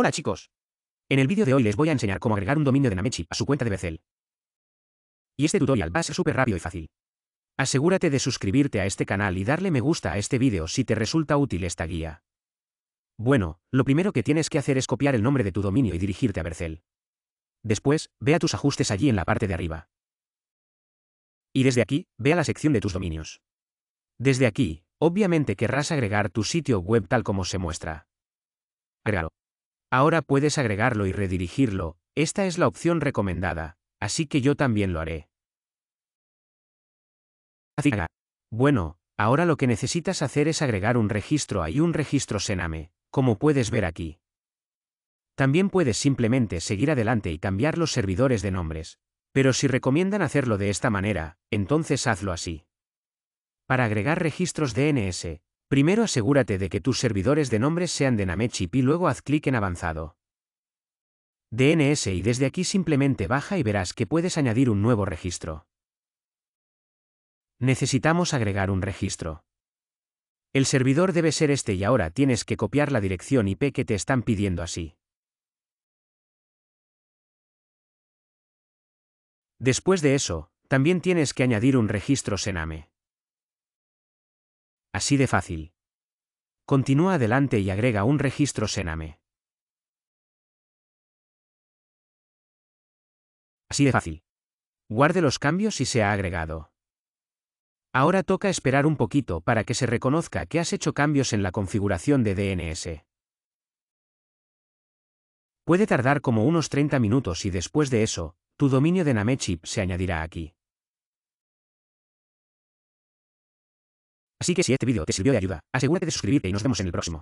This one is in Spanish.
Hola chicos. En el vídeo de hoy les voy a enseñar cómo agregar un dominio de Namechi a su cuenta de Vercel. Y este tutorial va a ser súper rápido y fácil. Asegúrate de suscribirte a este canal y darle me gusta a este vídeo si te resulta útil esta guía. Bueno, lo primero que tienes que hacer es copiar el nombre de tu dominio y dirigirte a Bercel. Después, ve a tus ajustes allí en la parte de arriba. Y desde aquí, ve a la sección de tus dominios. Desde aquí, obviamente querrás agregar tu sitio web tal como se muestra. Agregalo. Ahora puedes agregarlo y redirigirlo, esta es la opción recomendada, así que yo también lo haré. Bueno, ahora lo que necesitas hacer es agregar un registro a y un registro Sename, como puedes ver aquí. También puedes simplemente seguir adelante y cambiar los servidores de nombres, pero si recomiendan hacerlo de esta manera, entonces hazlo así. Para agregar registros DNS, Primero asegúrate de que tus servidores de nombres sean de Namechip y luego haz clic en avanzado. DNS y desde aquí simplemente baja y verás que puedes añadir un nuevo registro. Necesitamos agregar un registro. El servidor debe ser este y ahora tienes que copiar la dirección IP que te están pidiendo así. Después de eso, también tienes que añadir un registro Sename. Así de fácil. Continúa adelante y agrega un registro Sename. Así de fácil. Guarde los cambios y se ha agregado. Ahora toca esperar un poquito para que se reconozca que has hecho cambios en la configuración de DNS. Puede tardar como unos 30 minutos y después de eso, tu dominio de Namechip se añadirá aquí. Así que si este vídeo te sirvió de ayuda, asegúrate de suscribirte y nos vemos en el próximo.